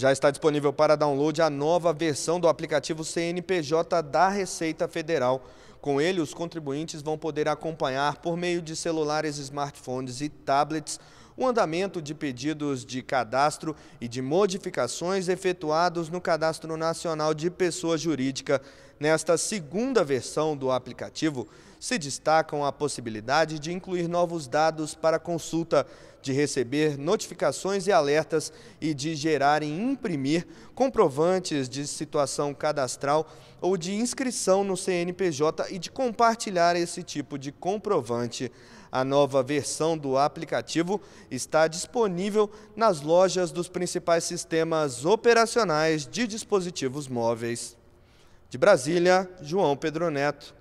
Já está disponível para download a nova versão do aplicativo CNPJ da Receita Federal. Com ele, os contribuintes vão poder acompanhar, por meio de celulares, smartphones e tablets, o andamento de pedidos de cadastro e de modificações efetuados no Cadastro Nacional de Pessoa Jurídica. Nesta segunda versão do aplicativo, se destacam a possibilidade de incluir novos dados para consulta, de receber notificações e alertas e de gerar e imprimir comprovantes de situação cadastral ou de inscrição no CNPJ e de compartilhar esse tipo de comprovante. A nova versão do aplicativo está disponível nas lojas dos principais sistemas operacionais de dispositivos móveis. De Brasília, João Pedro Neto.